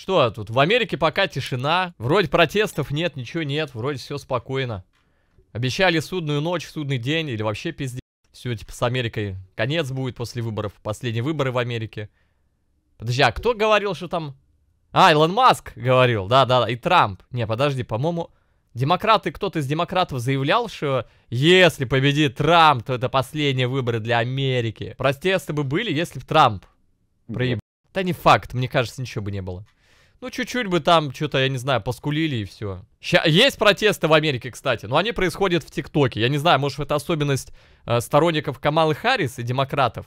Что тут? В Америке пока тишина. Вроде протестов нет, ничего нет. Вроде все спокойно. Обещали судную ночь, судный день или вообще пиздец. Все, типа, с Америкой конец будет после выборов. Последние выборы в Америке. Подожди, а кто говорил, что там... А, Илон Маск говорил, да да и Трамп. Не, подожди, по-моему, демократы, кто-то из демократов заявлял, что если победит Трамп, то это последние выборы для Америки. Протесты бы были, если бы Трамп проебал. Да не факт, мне кажется, ничего бы не было. Ну, чуть-чуть бы там что-то, я не знаю, поскулили и все. Ща... Есть протесты в Америке, кстати, но они происходят в ТикТоке. Я не знаю, может, это особенность э, сторонников Камалы Харрис и демократов.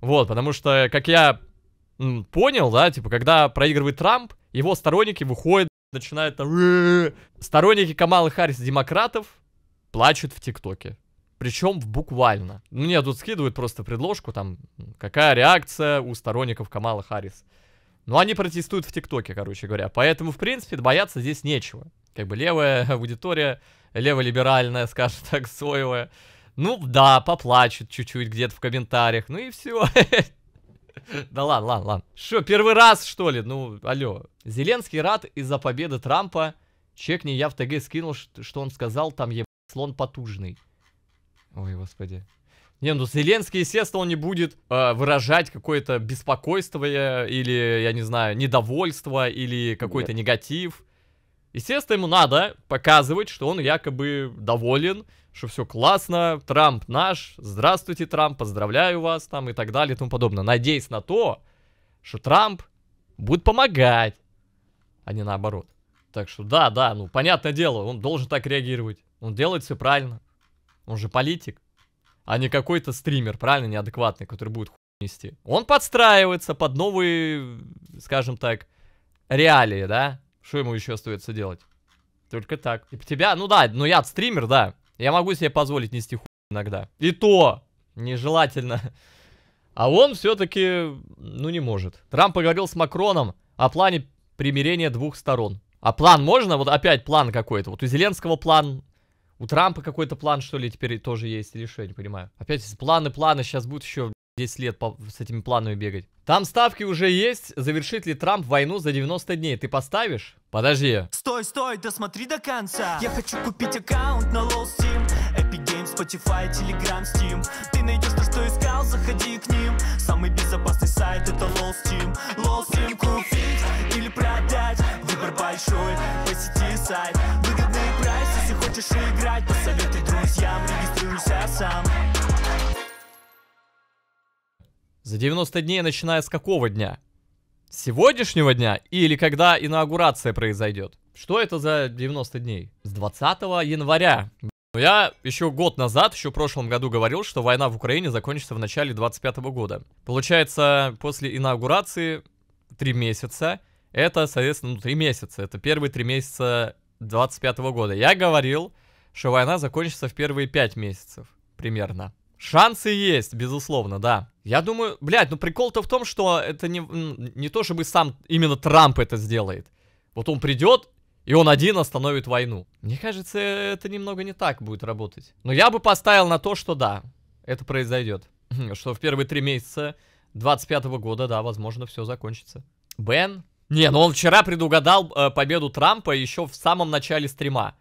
Вот, потому что, как я м, понял, да, типа, когда проигрывает Трамп, его сторонники выходят, начинают там... Сторонники Камалы Харрис демократов плачут в ТикТоке. Причем буквально. Мне тут скидывают просто предложку, там, какая реакция у сторонников Камалы Харрис. Но они протестуют в ТикТоке, короче говоря. Поэтому, в принципе, бояться здесь нечего. Как бы левая аудитория, леволиберальная, скажем так, соевая. Ну, да, поплачут чуть-чуть где-то в комментариях. Ну и все. Да ладно, ладно, ладно. Что, первый раз, что ли? Ну, алло. Зеленский рад из-за победы Трампа. Чекни, я в ТГ скинул, что он сказал, там еб... слон потужный. Ой, господи. Не, ну Зеленский, естественно, он не будет э, выражать какое-то беспокойство или, я не знаю, недовольство или какой-то да. негатив. Естественно, ему надо показывать, что он якобы доволен, что все классно, Трамп наш, здравствуйте, Трамп, поздравляю вас там и так далее и тому подобное. Надеясь на то, что Трамп будет помогать, а не наоборот. Так что да, да, ну понятное дело, он должен так реагировать. Он делает все правильно. Он же политик а не какой-то стример, правильно, неадекватный, который будет хуй нести. Он подстраивается под новые, скажем так, реалии, да? Что ему еще остается делать? Только так. И тебя, ну да, но ну я стример, да. Я могу себе позволить нести хуй иногда. И то нежелательно. А он все-таки, ну не может. Трамп поговорил с Макроном о плане примирения двух сторон. А план можно? Вот опять план какой-то. Вот у Зеленского план у Трампа какой-то план, что ли, теперь тоже есть, или что, я не понимаю. Опять планы, планы, сейчас будут еще 10 лет по, с этими планами бегать. Там ставки уже есть. Завершит ли Трамп войну за 90 дней? Ты поставишь? Подожди. Стой, стой, досмотри до конца. Я хочу купить аккаунт на LOL Steam, Epic Games, Spotify, Telegram, Steam. Ты найдешь то, что искал, заходи к ним. Самый безопасный сайт это LOL Steam. LOL Steam купить или продать. Выбор большой, посети сайт хочешь играть, посоветуй друзьям, регистрируйся сам. За 90 дней, начиная с какого дня? сегодняшнего дня или когда инаугурация произойдет? Что это за 90 дней? С 20 января. Я еще год назад, еще в прошлом году говорил, что война в Украине закончится в начале 25 года. Получается, после инаугурации 3 месяца, это, соответственно, 3 ну, месяца. Это первые 3 месяца 2025 года. Я говорил, что война закончится в первые 5 месяцев примерно. Шансы есть, безусловно, да. Я думаю, блядь, ну прикол-то в том, что это не, не то, чтобы сам именно Трамп это сделает. Вот он придет, и он один остановит войну. Мне кажется, это немного не так будет работать. Но я бы поставил на то, что да, это произойдет. Что в первые три месяца 25 -го года, да, возможно, все закончится. Бен не, ну он вчера предугадал э, победу Трампа еще в самом начале стрима.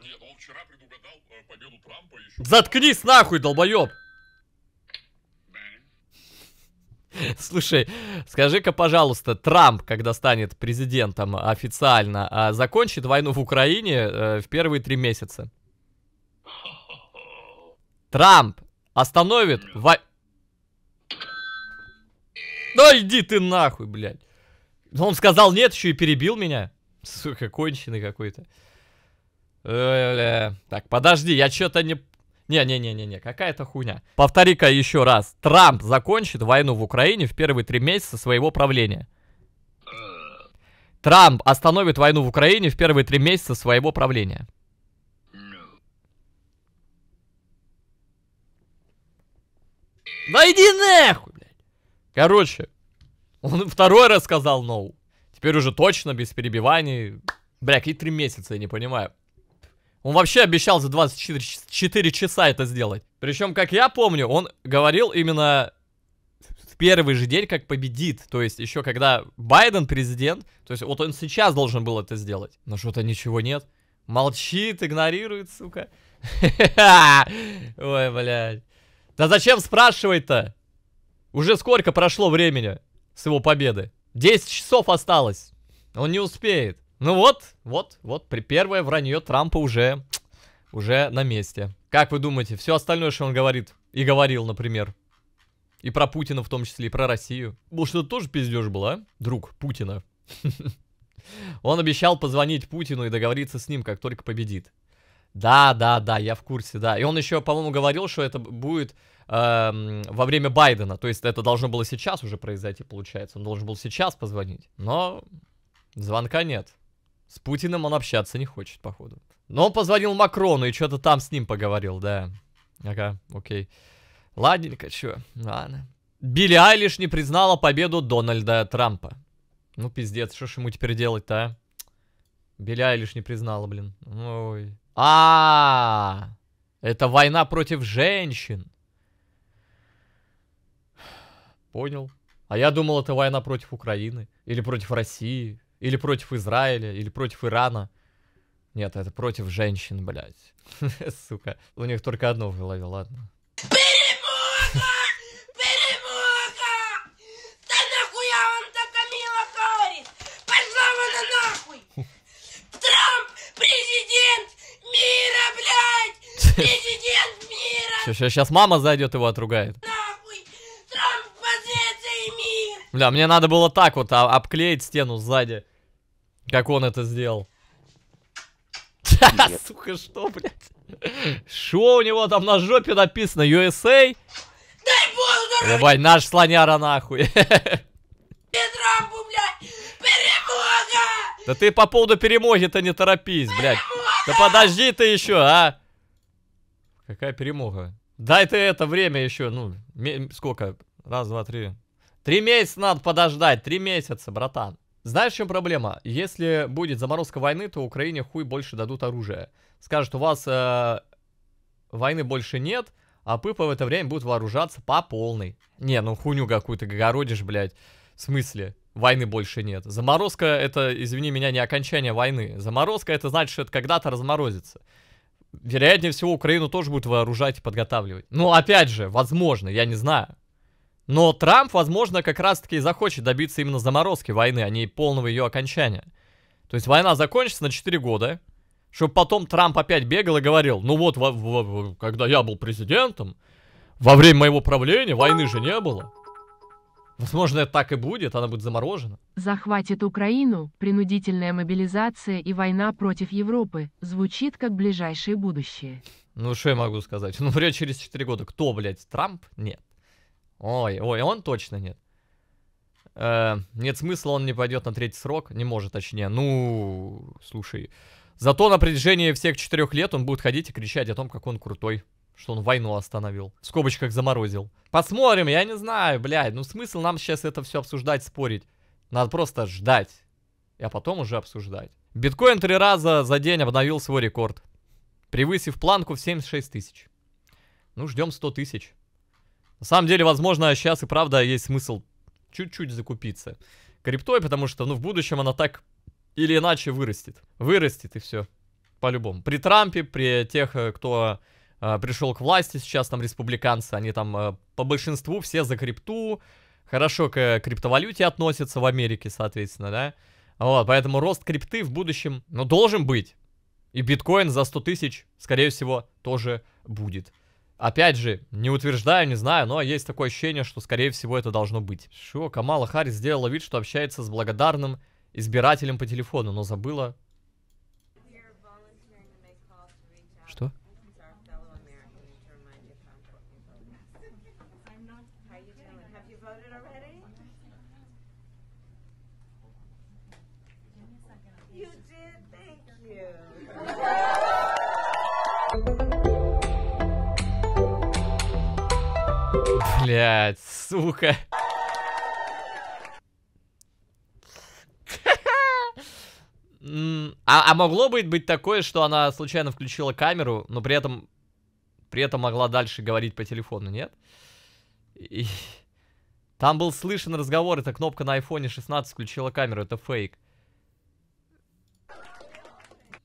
Не, ну он вчера предугадал э, победу Трампа еще... Заткнись нахуй, долбоеб! Слушай, скажи-ка, пожалуйста, Трамп, когда станет президентом официально, а закончит войну в Украине э, в первые три месяца? Трамп остановит во... Да иди ты нахуй, блядь. Но он сказал нет, еще и перебил меня. Сука, конченый какой-то. Э, э, так, подожди, я что-то не... Не-не-не-не-не, какая-то хуйня. Повтори-ка еще раз. Трамп закончит войну в Украине в первые три месяца своего правления. Трамп остановит войну в Украине в первые три месяца своего правления. Да иди нахуй, блядь. Короче, он второй раз сказал no. Теперь уже точно, без перебиваний. Бля, какие три месяца, я не понимаю. Он вообще обещал за 24 часа это сделать. Причем, как я помню, он говорил именно в первый же день, как победит. То есть, еще когда Байден президент, то есть, вот он сейчас должен был это сделать. Но что-то ничего нет. Молчит, игнорирует, сука. Ой, блядь. Да зачем спрашивать-то? Уже сколько прошло времени? с его победы. 10 часов осталось. Он не успеет. Ну вот, вот, вот, при первое вранье Трампа уже, уже на месте. Как вы думаете, все остальное, что он говорит, и говорил, например, и про Путина в том числе, и про Россию. Может, то тоже пиздеж было, а? Друг Путина. Он обещал позвонить Путину и договориться с ним, как только победит. Да, да, да, я в курсе, да. И он еще, по-моему, говорил, что это будет Эм, во время Байдена. То есть это должно было сейчас уже произойти, получается. Он должен был сейчас позвонить. Но звонка нет. С Путиным он общаться не хочет, походу. Но он позвонил Макрону и что-то там с ним поговорил, да. Ага, окей. Ладненько, чё, ладно. Билли Айлиш не признала победу Дональда Трампа. Ну, пиздец, что ж ему теперь делать-то, а? Билли Айлиш не признала, блин. Ой. А, -а, а Это война против женщин. Понял. А я думал, это война против Украины. Или против России. Или против Израиля. Или против Ирана. Нет, это против женщин, блядь. Сука. У них только одно в голове, ладно. Перемога! Перемога! Да нахуя вам такамила говорит? Пошла вон нахуй! Трамп президент мира, блядь! Президент мира! Сейчас, сейчас мама зайдет его отругает. Бля, мне надо было так вот а, обклеить стену сзади. Как он это сделал. Сука, что, блядь? Что у него там на жопе написано? USA? Дай бог Ебать, наш слоняра нахуй. Да ты по поводу перемоги-то не торопись, блядь. Перемога! Да подожди ты еще, а! Какая перемога? Дай ты это время еще, ну, сколько? Раз, два, три, Три месяца надо подождать, три месяца, братан. Знаешь, в чем проблема? Если будет заморозка войны, то Украине хуй больше дадут оружие. Скажут, у вас э, войны больше нет, а пыпа в это время будут вооружаться по полной. Не, ну хуйню какую-то городишь, блядь. В смысле? Войны больше нет. Заморозка это, извини меня, не окончание войны. Заморозка это значит, что это когда-то разморозится. Вероятнее всего, Украину тоже будут вооружать и подготавливать. Ну, опять же, возможно, я не знаю. Но Трамп, возможно, как раз-таки захочет добиться именно заморозки войны, а не полного ее окончания. То есть война закончится на 4 года, чтобы потом Трамп опять бегал и говорил, ну вот, во, во, когда я был президентом, во время моего правления войны же не было. Возможно, это так и будет, она будет заморожена. Захватит Украину, принудительная мобилизация и война против Европы звучит как ближайшее будущее. Ну, что я могу сказать? Ну, вряд через 4 года. Кто, блядь, Трамп? Нет. Ой, ой, он точно нет. Э, нет смысла, он не пойдет на третий срок. Не может, точнее. Ну, слушай. Зато на протяжении всех четырех лет он будет ходить и кричать о том, как он крутой. Что он войну остановил. В скобочках заморозил. Посмотрим, я не знаю, блядь. Ну, смысл нам сейчас это все обсуждать, спорить. Надо просто ждать. А потом уже обсуждать. Биткоин три раза за день обновил свой рекорд. Превысив планку в 76 тысяч. Ну, ждем 100 тысяч. На самом деле, возможно, сейчас и правда есть смысл чуть-чуть закупиться криптой, потому что, ну, в будущем она так или иначе вырастет. Вырастет и все. По-любому. При Трампе, при тех, э, кто э, пришел к власти, сейчас там республиканцы, они там э, по большинству все за крипту, хорошо к криптовалюте относятся в Америке, соответственно, да. Вот, поэтому рост крипты в будущем, ну, должен быть. И биткоин за 100 тысяч, скорее всего, тоже будет. Опять же, не утверждаю, не знаю, но есть такое ощущение, что скорее всего это должно быть. Шо, Камала Харрис сделала вид, что общается с благодарным избирателем по телефону, но забыла... Что? Блять, сука. А, а могло быть быть такое, что она случайно включила камеру, но при этом при этом могла дальше говорить по телефону, нет? И... Там был слышен разговор, эта кнопка на айфоне 16 включила камеру, это фейк.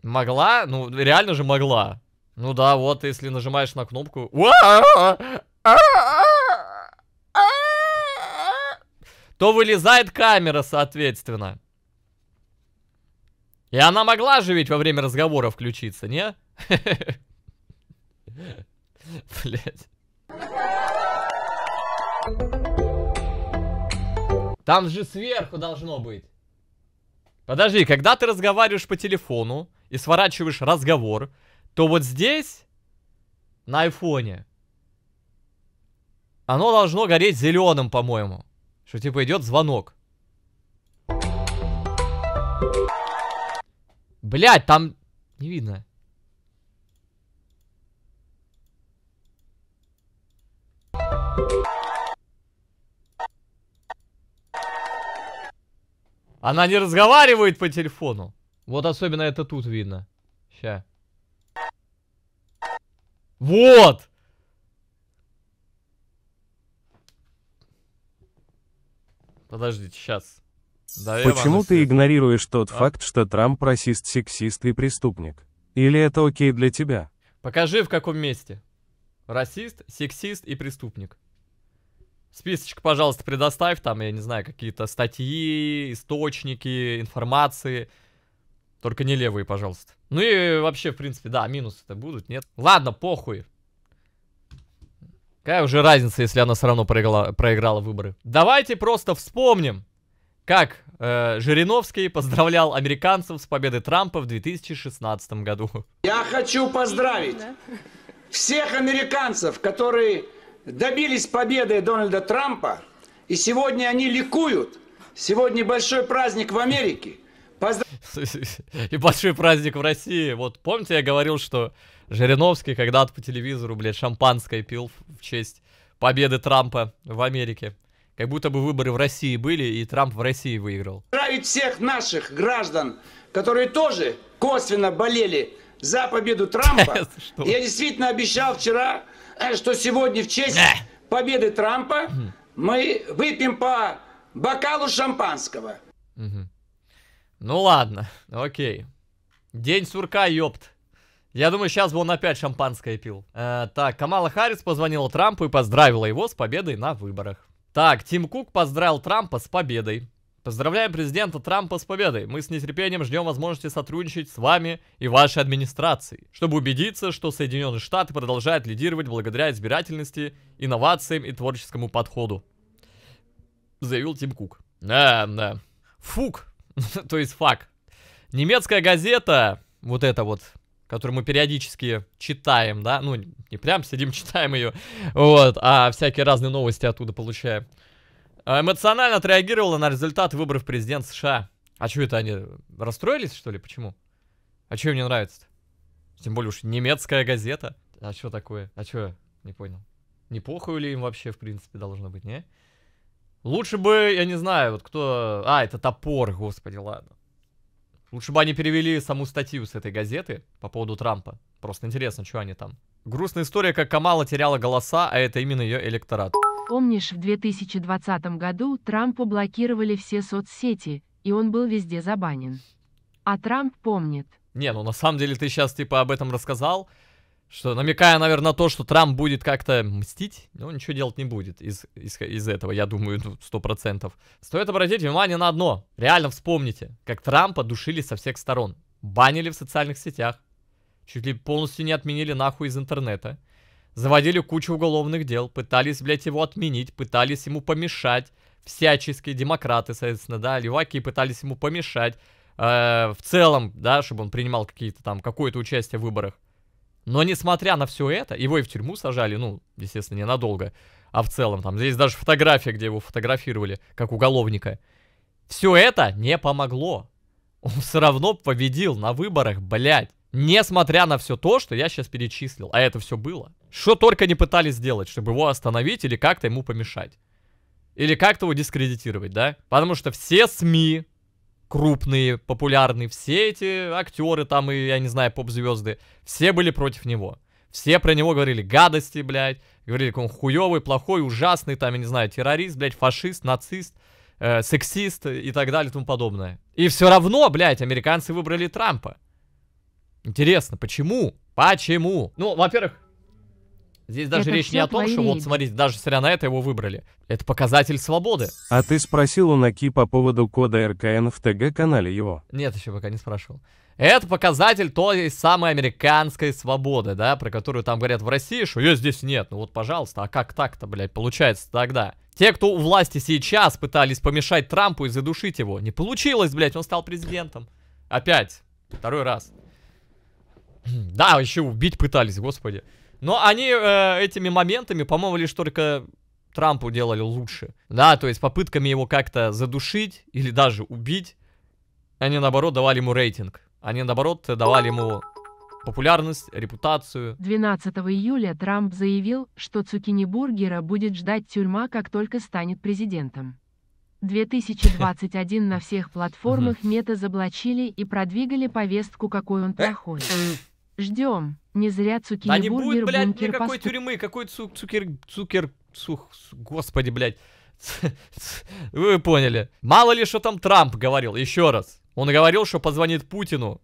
Могла? Ну, реально же могла. Ну да, вот, если нажимаешь на кнопку... то вылезает камера, соответственно. И она могла же ведь во время разговора включиться, не? Блять. Там же сверху должно быть. Подожди, когда ты разговариваешь по телефону и сворачиваешь разговор, то вот здесь, на айфоне, оно должно гореть зеленым, по-моему. Что типа идет звонок. Блять, там не видно. Она не разговаривает по телефону. Вот особенно это тут видно. Ща. Вот! Подождите, сейчас. Да, Почему ну ты игнорируешь тот а? факт, что Трамп расист, сексист и преступник? Или это окей для тебя? Покажи, в каком месте. Расист, сексист и преступник. Списочек, пожалуйста, предоставь, там, я не знаю, какие-то статьи, источники, информации. Только не левые, пожалуйста. Ну и вообще, в принципе, да, минусы-то будут, нет? Ладно, похуй. Какая уже разница, если она все равно проиграла, проиграла выборы? Давайте просто вспомним, как э, Жириновский поздравлял американцев с победой Трампа в 2016 году. Я хочу поздравить всех американцев, которые добились победы Дональда Трампа, и сегодня они ликуют. Сегодня большой праздник в Америке. Позд... И большой праздник в России. Вот помните, я говорил, что Жириновский когда-то по телевизору, блядь, шампанское пил в честь победы Трампа в Америке. Как будто бы выборы в России были, и Трамп в России выиграл. Поздравить всех наших граждан, которые тоже косвенно болели за победу Трампа. Я действительно обещал вчера, э, что сегодня в честь победы Трампа мы выпьем по бокалу шампанского. Ну ладно, окей. День сурка, ёпт. Я думаю, сейчас бы он опять шампанское пил. Э, так, Камала Харрис позвонила Трампу и поздравила его с победой на выборах. Так, Тим Кук поздравил Трампа с победой. Поздравляем президента Трампа с победой. Мы с нетерпением ждем возможности сотрудничать с вами и вашей администрацией, чтобы убедиться, что Соединенные Штаты продолжают лидировать благодаря избирательности, инновациям и творческому подходу. Заявил Тим Кук. Да, да. Фук. То есть фак. Немецкая газета, вот это вот, которую мы периодически читаем, да, ну, не прям сидим, читаем ее, вот, а всякие разные новости оттуда получаем, а, эмоционально отреагировала на результаты выборов президента США. А что это они расстроились, что ли? Почему? А что им не нравится-то? Тем более уж немецкая газета. А что такое? А что? Не понял. Не похуй ли им вообще, в принципе, должно быть, не? Лучше бы, я не знаю, вот кто... А, это топор, господи, ладно. Лучше бы они перевели саму статью с этой газеты по поводу Трампа. Просто интересно, что они там. Грустная история, как Камала теряла голоса, а это именно ее электорат. Помнишь, в 2020 году Трампу блокировали все соцсети, и он был везде забанен. А Трамп помнит. Не, ну на самом деле ты сейчас типа об этом рассказал, что, намекая, наверное, на то, что Трамп будет как-то мстить, но ну, ничего делать не будет из, из, из этого, я думаю, ну, сто процентов. Стоит обратить внимание на одно. Реально вспомните, как Трампа душили со всех сторон. Банили в социальных сетях. Чуть ли полностью не отменили нахуй из интернета. Заводили кучу уголовных дел, пытались, блядь, его отменить, пытались ему помешать. Всяческие демократы, соответственно, да, леваки пытались ему помешать. Э, в целом, да, чтобы он принимал какие-то там, какое-то участие в выборах. Но несмотря на все это, его и в тюрьму сажали, ну, естественно, ненадолго, а в целом там, здесь даже фотография, где его фотографировали, как уголовника. Все это не помогло. Он все равно победил на выборах, блядь. Несмотря на все то, что я сейчас перечислил, а это все было. Что только не пытались сделать, чтобы его остановить или как-то ему помешать. Или как-то его дискредитировать, да? Потому что все СМИ, крупные, популярные, все эти актеры там и, я не знаю, поп-звезды, все были против него. Все про него говорили гадости, блядь, говорили, как он хуёвый, плохой, ужасный, там, я не знаю, террорист, блядь, фашист, нацист, э, сексист и так далее и тому подобное. И все равно, блядь, американцы выбрали Трампа. Интересно, почему? Почему? Ну, во-первых, Здесь даже это речь не о том, что вот смотрите, даже соря на это его выбрали. Это показатель свободы. А ты спросил у Наки по поводу кода РКН в ТГ-канале его? Нет, еще пока не спрашивал. Это показатель той самой американской свободы, да, про которую там говорят в России, что ее здесь нет. Ну вот, пожалуйста, а как так-то, блядь, получается тогда? Те, кто у власти сейчас пытались помешать Трампу и задушить его, не получилось, блядь, он стал президентом. Опять. Второй раз. Да, еще убить пытались, господи. Но они э, этими моментами, по-моему, лишь только Трампу делали лучше. Да, то есть попытками его как-то задушить или даже убить, они наоборот давали ему рейтинг. Они наоборот давали ему популярность, репутацию. 12 июля Трамп заявил, что Цукинибургера будет ждать тюрьма, как только станет президентом. 2021 на всех платформах мета заблочили и продвигали повестку, какой он проходит. Э. Ждем. Не зря Цукербургер Да не будет, блядь, никакой посту... тюрьмы, какой Цукер, Цукер... Цукер... Сух... Господи, блядь. Вы поняли. Мало ли, что там Трамп говорил, еще раз. Он говорил, что позвонит Путину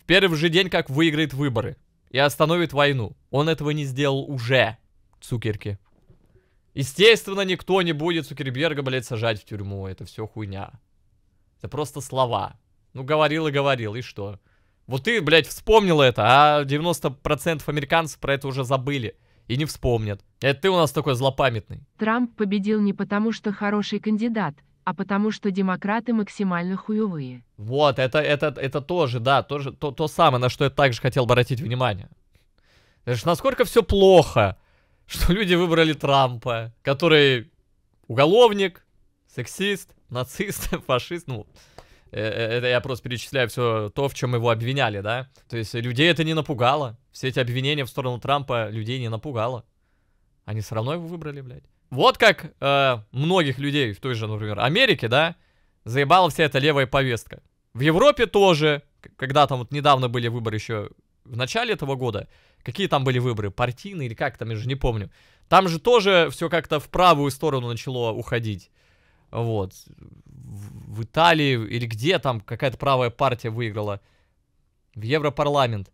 в первый же день, как выиграет выборы. И остановит войну. Он этого не сделал уже, Цукерки. Естественно, никто не будет Цукерберга, блядь, сажать в тюрьму. Это все хуйня. Это просто слова. Ну, говорил и говорил, и что? Вот ты, блядь, вспомнил это, а 90% американцев про это уже забыли и не вспомнят. Это ты у нас такой злопамятный. Трамп победил не потому, что хороший кандидат, а потому что демократы максимально хуевые. Вот, это, это, это тоже, да, тоже, то, то самое, на что я также хотел обратить внимание. Это ж насколько все плохо, что люди выбрали Трампа, который уголовник, сексист, нацист, фашист, ну, Э, э, это я просто перечисляю все то, в чем его обвиняли, да? То есть людей это не напугало. Все эти обвинения в сторону Трампа людей не напугало. Они все равно его выбрали, блядь. Вот как э, многих людей в той же, например, Америке, да, заебала вся эта левая повестка. В Европе тоже, когда там вот недавно были выборы еще в начале этого года, какие там были выборы, партийные или как там, я же не помню. Там же тоже все как-то в правую сторону начало уходить. Вот. В Италии или где там какая-то правая партия выиграла. В Европарламент.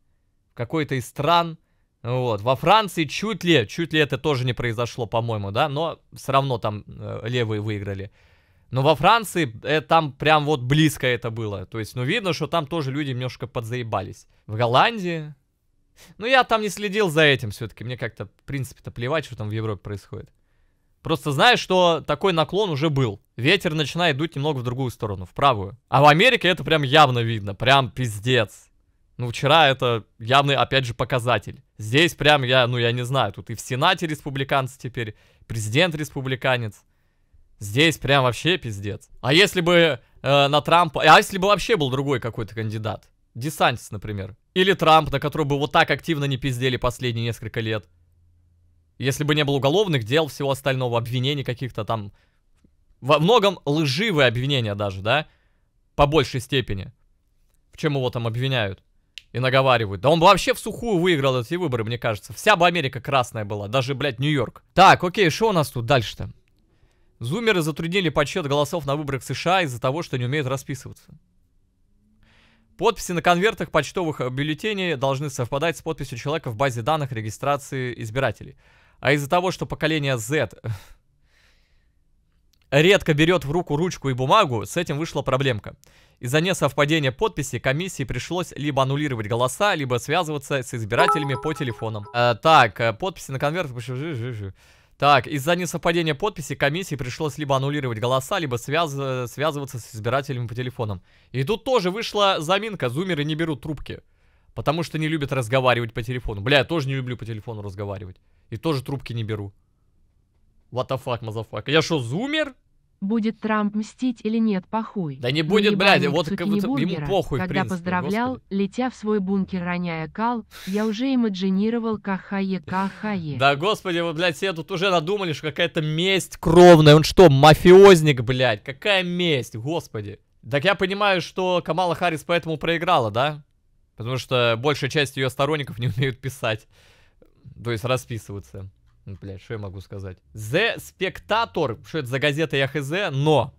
В какой-то из стран. Вот. Во Франции чуть ли, чуть ли это тоже не произошло, по-моему, да, но все равно там э, левые выиграли. Но во Франции э, там прям вот близко это было. То есть, ну, видно, что там тоже люди немножко подзаебались. В Голландии... Ну, я там не следил за этим все-таки. Мне как-то, в принципе-то плевать, что там в Европе происходит. Просто знаешь, что такой наклон уже был. Ветер начинает дуть немного в другую сторону, в правую. А в Америке это прям явно видно, прям пиздец. Ну, вчера это явный, опять же, показатель. Здесь прям я, ну, я не знаю, тут и в Сенате республиканцы теперь, президент республиканец. Здесь прям вообще пиздец. А если бы э, на Трампа... А если бы вообще был другой какой-то кандидат? Десантис, например. Или Трамп, на которого бы вот так активно не пиздели последние несколько лет. Если бы не было уголовных дел, всего остального, обвинений каких-то там... Во многом лживые обвинения даже, да? По большей степени. В чем его там обвиняют? И наговаривают. Да он вообще в сухую выиграл эти выборы, мне кажется. Вся бы Америка красная была. Даже, блядь, Нью-Йорк. Так, окей, что у нас тут дальше-то? Зумеры затруднили подсчет голосов на выборах США из-за того, что не умеют расписываться. Подписи на конвертах почтовых бюллетеней должны совпадать с подписью человека в базе данных регистрации избирателей. А из-за того, что поколение Z редко берет в руку ручку и бумагу, с этим вышла проблемка. Из-за несовпадения подписи комиссии пришлось либо аннулировать голоса, либо связываться с избирателями по телефонам. Э, так, э, подписи на конверт... Так, из-за несовпадения подписи комиссии пришлось либо аннулировать голоса, либо связ... связываться с избирателями по телефонам. И тут тоже вышла заминка, зумеры не берут трубки. Потому что не любят разговаривать по телефону. Бля, я тоже не люблю по телефону разговаривать. И тоже трубки не беру. What the fuck, мазафак. Я что, зумер? Будет Трамп мстить или нет, похуй. Да не ну, будет, блядь, вот как будто ему похуй, Когда принципе, поздравлял, господи. летя в свой бункер, роняя кал, я уже имаджинировал кахае, кахае. Да, господи, вы, блядь, все тут уже надумали, что какая-то месть кровная. Он что, мафиозник, блядь? Какая месть, господи. Так я понимаю, что Камала Харрис поэтому проиграла, да? Потому что большая часть ее сторонников не умеют писать. То есть расписываться. Ну, Блять, что я могу сказать? The Spectator. Что это за газета, я хз, но...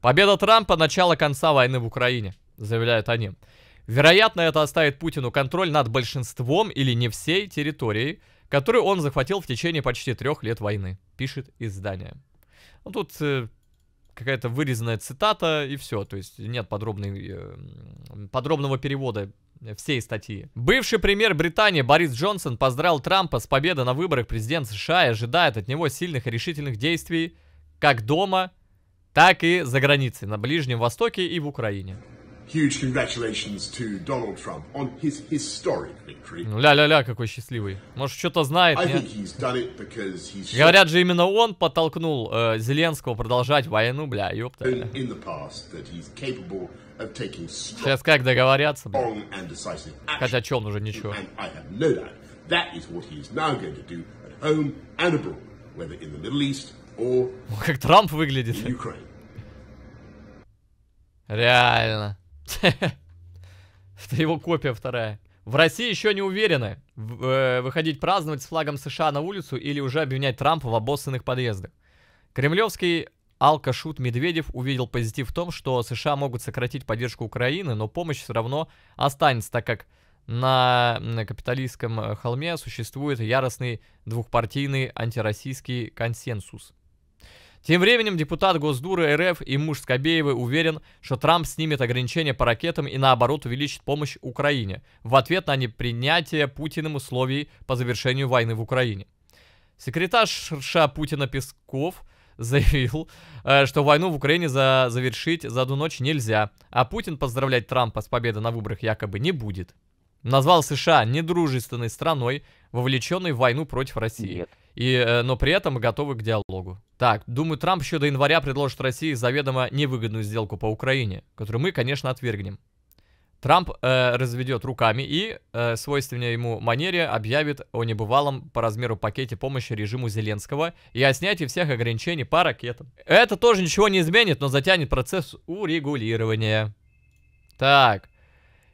Победа Трампа – начало конца войны в Украине, заявляют они. Вероятно, это оставит Путину контроль над большинством или не всей территорией, которую он захватил в течение почти трех лет войны, пишет издание. Ну, тут э, какая-то вырезанная цитата и все. То есть нет подробной, э, подробного перевода э, всей статьи. Бывший премьер Британии Борис Джонсон поздравил Трампа с победой на выборах президента США и ожидает от него сильных и решительных действий как дома, так и за границей, на Ближнем Востоке и в Украине. Huge congratulations to Donald Trump on his historic victory. Ну, ля-ля-ля, какой счастливый. Может, что-то знает, нет? Говорят же, именно он подтолкнул э, Зеленского продолжать войну, бля, ёпта. Сейчас как договорятся, бля? Хотя чё, он уже ничего. Как Трамп выглядит. Реально. Это его копия вторая. В России еще не уверены, э, выходить праздновать с флагом США на улицу или уже обвинять Трампа в обоссанных подъездах. Кремлевский алкашут Медведев увидел позитив в том, что США могут сократить поддержку Украины, но помощь все равно останется, так как на капиталистском э, холме существует яростный двухпартийный антироссийский консенсус. Тем временем депутат Госдуры РФ и муж Скобеевой уверен, что Трамп снимет ограничения по ракетам и наоборот увеличит помощь Украине в ответ на непринятие Путиным условий по завершению войны в Украине. Секретарь США Путина Песков заявил, э, что войну в Украине за завершить за одну ночь нельзя, а Путин поздравлять Трампа с победой на выборах якобы не будет. Назвал США недружественной страной, вовлеченной в войну против России, Нет. и, э, но при этом готовы к диалогу. Так, думаю, Трамп еще до января предложит России заведомо невыгодную сделку по Украине, которую мы, конечно, отвергнем. Трамп э, разведет руками и, э, свойственной ему манере, объявит о небывалом по размеру пакете помощи режиму Зеленского и о снятии всех ограничений по ракетам. Это тоже ничего не изменит, но затянет процесс урегулирования. Так.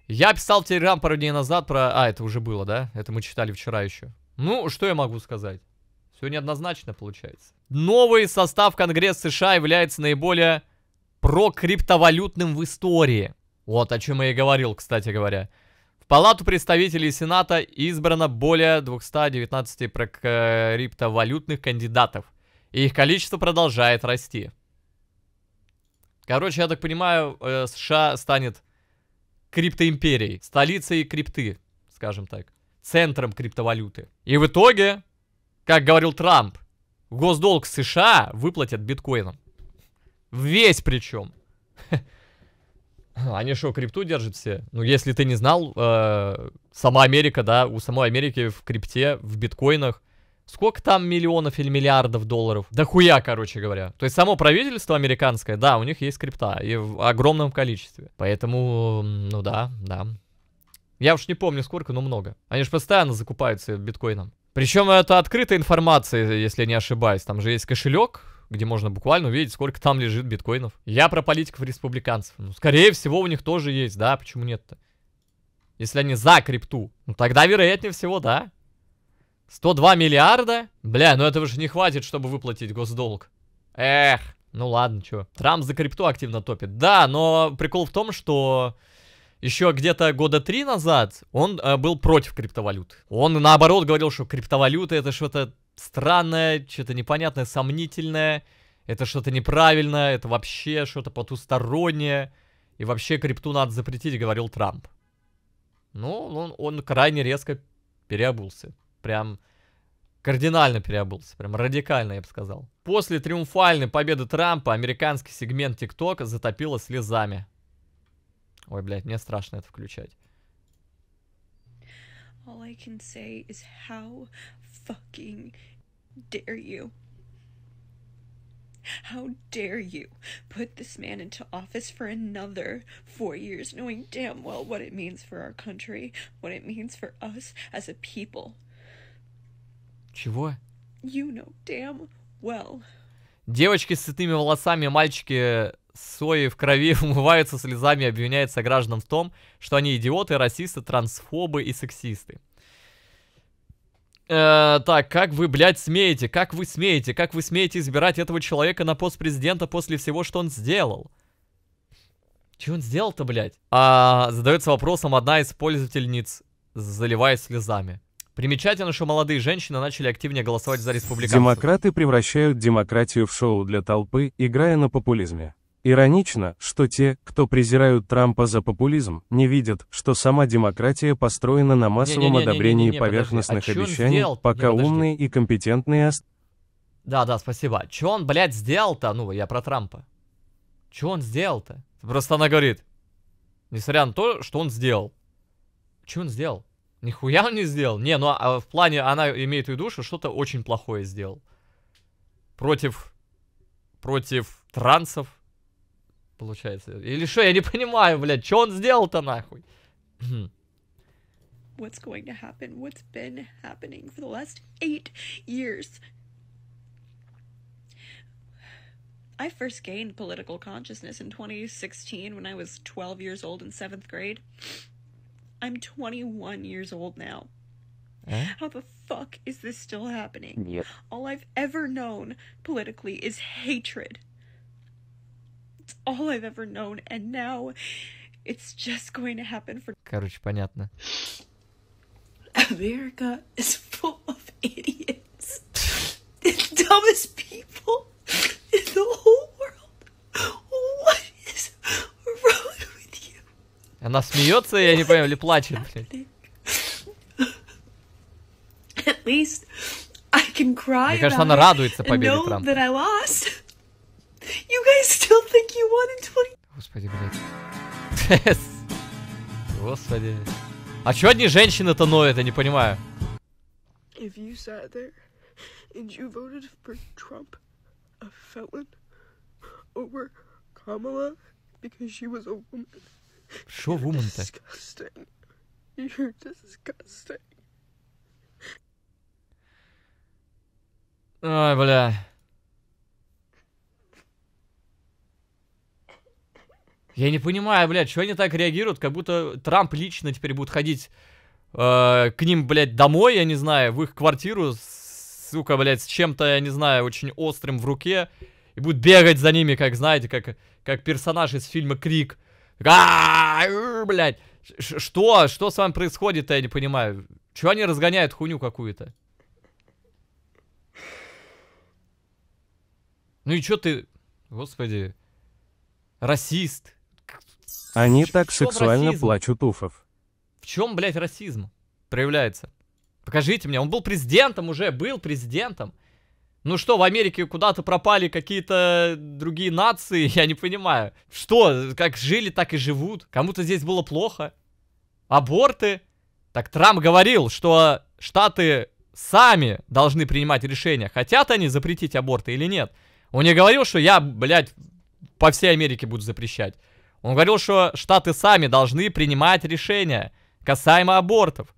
Я писал в Телеграм пару дней назад про... А, это уже было, да? Это мы читали вчера еще. Ну, что я могу сказать? Все неоднозначно получается. Новый состав Конгресса США является наиболее прокриптовалютным в истории. Вот о чем я и говорил, кстати говоря. В Палату представителей Сената избрано более 219 прокриптовалютных кандидатов. И их количество продолжает расти. Короче, я так понимаю, э, США станет криптоимперией, столицей крипты, скажем так, центром криптовалюты. И в итоге, как говорил Трамп, Госдолг США выплатят биткоином. Весь причем. Они что, крипту держат все? Ну, если ты не знал, э, сама Америка, да, у самой Америки в крипте, в биткоинах, сколько там миллионов или миллиардов долларов? Да хуя, короче говоря. То есть само правительство американское, да, у них есть крипта, и в огромном количестве. Поэтому, ну да, да. Я уж не помню сколько, но много. Они же постоянно закупаются биткоином. Причем это открытая информация, если не ошибаюсь. Там же есть кошелек, где можно буквально увидеть, сколько там лежит биткоинов. Я про политиков-республиканцев. Ну, скорее всего, у них тоже есть, да? Почему нет-то? Если они за крипту, ну тогда вероятнее всего, да. 102 миллиарда? Бля, ну этого же не хватит, чтобы выплатить госдолг. Эх, ну ладно, чё. Трамп за крипту активно топит. Да, но прикол в том, что еще где-то года три назад он э, был против криптовалют. Он наоборот говорил, что криптовалюта это что-то странное, что-то непонятное, сомнительное, это что-то неправильное, это вообще что-то потустороннее. И вообще крипту надо запретить, говорил Трамп. Ну, он, он крайне резко переобулся. Прям кардинально переобулся, прям радикально, я бы сказал. После триумфальной победы Трампа американский сегмент TikTok затопило слезами. Ой, блядь, мне страшно это включать. All I can say is how fucking dare you. How dare you put this man into office for another four years, knowing damn well what it means for our country, what it means for us as a people. Чего? You know damn well Девочки с цветными волосами, мальчики сои в крови умываются слезами и обвиняют сограждан в том, что они идиоты, расисты, трансфобы и сексисты. Э, так, как вы, блядь, смеете? Как вы смеете? Как вы смеете избирать этого человека на пост президента после всего, что он сделал? Че он сделал-то, блядь? А, задается вопросом одна из пользовательниц, заливаясь слезами. Примечательно, что молодые женщины начали активнее голосовать за республиканцев. Демократы превращают демократию в шоу для толпы, играя на популизме. Иронично, что те, кто презирают Трампа за популизм, не видят, что сама демократия построена на массовом одобрении а поверхностных обещаний, пока не, умные и компетентные... Да, да, спасибо. А Че он, блядь, сделал-то? Ну, я про Трампа. Че он сделал-то? Просто она говорит, несмотря на то, что он сделал. Че он сделал? Нихуя он не сделал? Не, ну а в плане она имеет в виду, что что-то очень плохое сделал. Против... Против трансов. Получается. Или что? Я не понимаю, блядь. Что он сделал-то нахуй? What's going to happen? What's been happening for the last eight years? I first gained political consciousness in 2016 when I was 12 years old in seventh grade. I'm 21 years old now. Eh? How the fuck is this still happening? Yep. All I've ever known politically is hatred. It's all I've ever known, and now it's just going to happen for. Короче, понятно. America is full of idiots. the dumbest people. Она смеется, я не понимаю, или плачет, блядь. Мне кажется, она радуется победе Трампа. You guys still think you won in 20... Господи, блядь. Господи. А чё одни женщины-то ноют, я не понимаю. If you sat there and you voted for Trump, a felon, over Kamala, because she was a woman, Що в умом-те? Ой, бля. Я не понимаю, блядь, что они так реагируют, как будто Трамп лично теперь будет ходить э, к ним, блядь, домой, я не знаю, в их квартиру, сука, блядь, с чем-то, я не знаю, очень острым в руке, и будет бегать за ними, как, знаете, как, как персонаж из фильма «Крик», Блять. Что? Что с вами происходит я не понимаю. Чего они разгоняют хуйню какую-то? Ну и чё ты... Господи. Расист. Они Ч так сексуально плачут, Уфов. В чем, блядь, расизм проявляется? Покажите мне, он был президентом уже, был президентом. Ну что, в Америке куда-то пропали какие-то другие нации, я не понимаю. Что, как жили, так и живут? Кому-то здесь было плохо? Аборты? Так Трамп говорил, что штаты сами должны принимать решения, хотят они запретить аборты или нет. Он не говорил, что я, блядь, по всей Америке буду запрещать. Он говорил, что штаты сами должны принимать решения касаемо абортов.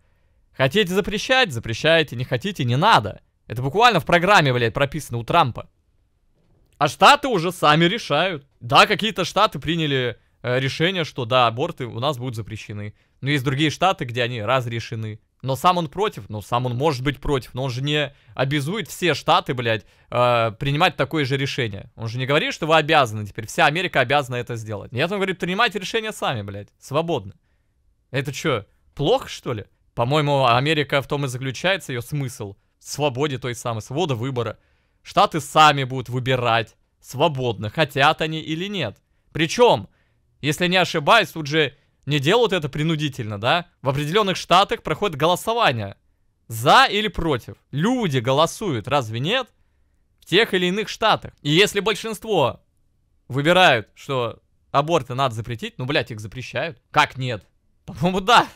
Хотите запрещать? Запрещайте. Не хотите? Не надо. Это буквально в программе, блядь, прописано у Трампа. А штаты уже сами решают. Да, какие-то штаты приняли э, решение, что да, аборты у нас будут запрещены. Но есть другие штаты, где они разрешены. Но сам он против, Но сам он может быть против, но он же не обязует все штаты, блядь, э, принимать такое же решение. Он же не говорит, что вы обязаны теперь, вся Америка обязана это сделать. Нет, он говорит, принимайте решение сами, блядь, свободно. Это что, плохо что ли? По-моему, Америка в том и заключается ее смысл, свободе той самой, свобода выбора. Штаты сами будут выбирать, свободно, хотят они или нет. Причем, если не ошибаюсь, тут же не делают это принудительно, да? В определенных штатах проходит голосование. За или против. Люди голосуют, разве нет? В тех или иных штатах. И если большинство выбирают, что аборты надо запретить, ну, блядь, их запрещают. Как нет? По-моему, да.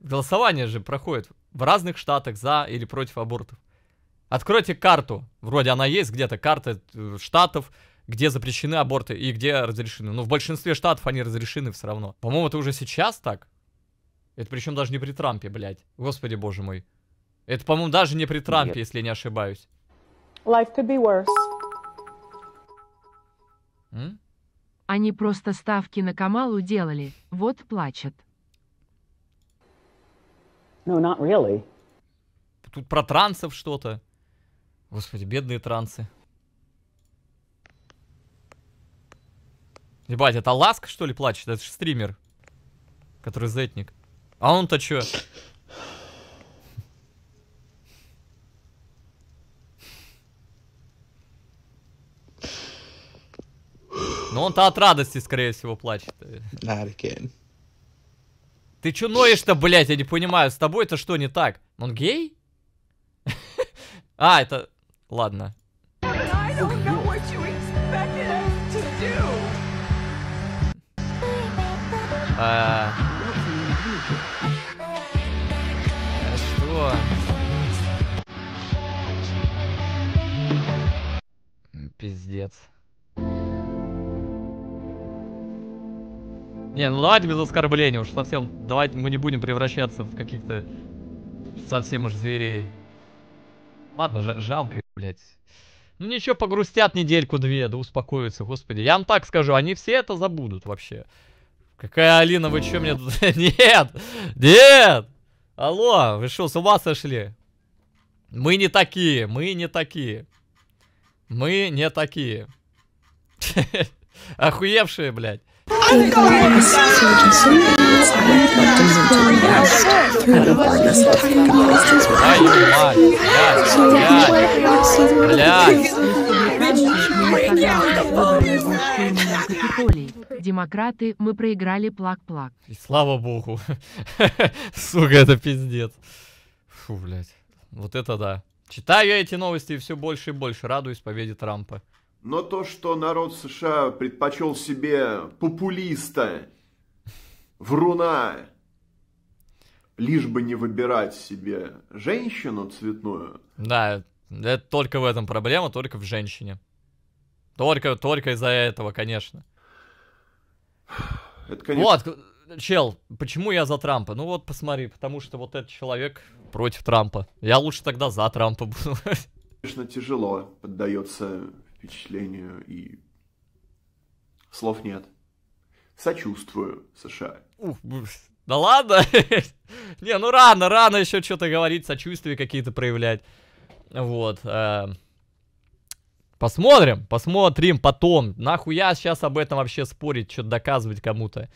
Голосование же проходит в разных штатах за или против абортов. Откройте карту, вроде она есть где-то, карта э, штатов, где запрещены аборты и где разрешены. Но в большинстве штатов они разрешены все равно. По-моему, это уже сейчас так. Это причем даже не при Трампе, блядь. Господи боже мой. Это, по-моему, даже не при Трампе, Нет. если я не ошибаюсь. Life could be worse. М? Они просто ставки на Камалу делали, вот плачет. No, not really. Тут про трансов что-то. Господи, бедные трансы. Ебать, это Ласк, что ли, плачет? Это же стример. Который зетник. А он-то чё? Ну, он-то от радости, скорее всего, плачет. Not again. Ты чё ноешь-то, блядь, я не понимаю, с тобой-то что не так? Он гей? А, это... Ладно. А. Что? Пиздец. Не, ну давайте без оскорблений уж совсем. Давайте мы не будем превращаться в каких-то совсем уж зверей. Ладно, жалко, блядь. Ну ничего, погрустят недельку-две, да успокоятся, господи. Я вам так скажу, они все это забудут вообще. Какая Алина, вы чё мне тут... Нет! Нет! Алло, вы что, с ума сошли? Мы не такие, мы не такие. Мы не такие. Охуевшие, блядь. Демократы, мы проиграли плак-плак. И слава богу. Сука, это пиздец. Фу, блядь. Вот это да. Читаю я эти новости и все больше и больше радуюсь победе Трампа. Но то, что народ США предпочел себе популиста, вруна, лишь бы не выбирать себе женщину цветную. Да, это только в этом проблема, только в женщине. Только, только из-за этого, конечно. Это, конечно. Вот, чел, почему я за Трампа? Ну вот посмотри, потому что вот этот человек против Трампа. Я лучше тогда за Трампа буду. Конечно, тяжело поддается впечатлению и слов нет. Сочувствую США. Ух, да ладно? Не, ну рано, рано еще что-то говорить, сочувствие какие-то проявлять. Вот. Э, посмотрим, посмотрим потом. Нахуя сейчас об этом вообще спорить, что-то доказывать кому-то.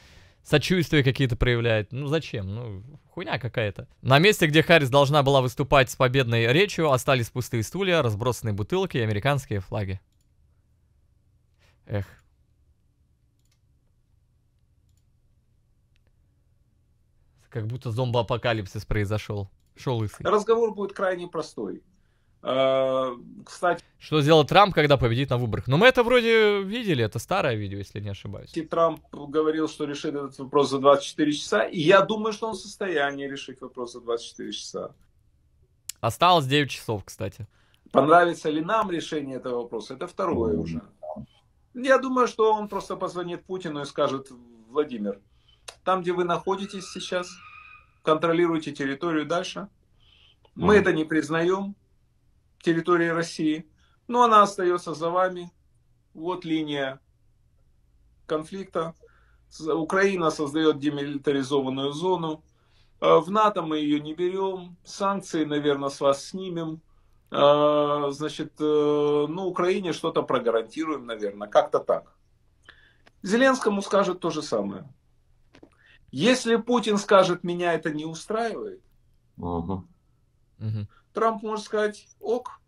Сочувствие какие-то проявлять. Ну зачем? Ну, хуйня какая-то. На месте, где Харрис должна была выступать с победной речью, остались пустые стулья, разбросанные бутылки и американские флаги. Эх. Как будто зомбоапокалипсис произошел. Шел лысый. Разговор будет крайне простой. А, кстати... Что сделал Трамп, когда победит на выборах? Но ну, мы это вроде видели, это старое видео, если не ошибаюсь. Трамп говорил, что решит этот вопрос за 24 часа, и я думаю, что он в состоянии решить вопрос за 24 часа. Осталось 9 часов, кстати. Понравится ли нам решение этого вопроса, это второе уже. Я думаю, что он просто позвонит Путину и скажет, Владимир, там, где вы находитесь сейчас, контролируйте территорию дальше. Мы mm. это не признаем, территория России, но она остается за вами. Вот линия конфликта. Украина создает демилитаризованную зону. Э, в НАТО мы ее не берем, санкции, наверное, с вас снимем. А, значит, э, ну, Украине что-то прогарантируем, наверное, как-то так. Зеленскому скажет то же самое. Если Путин скажет, меня это не устраивает, угу. Трамп может сказать, ок,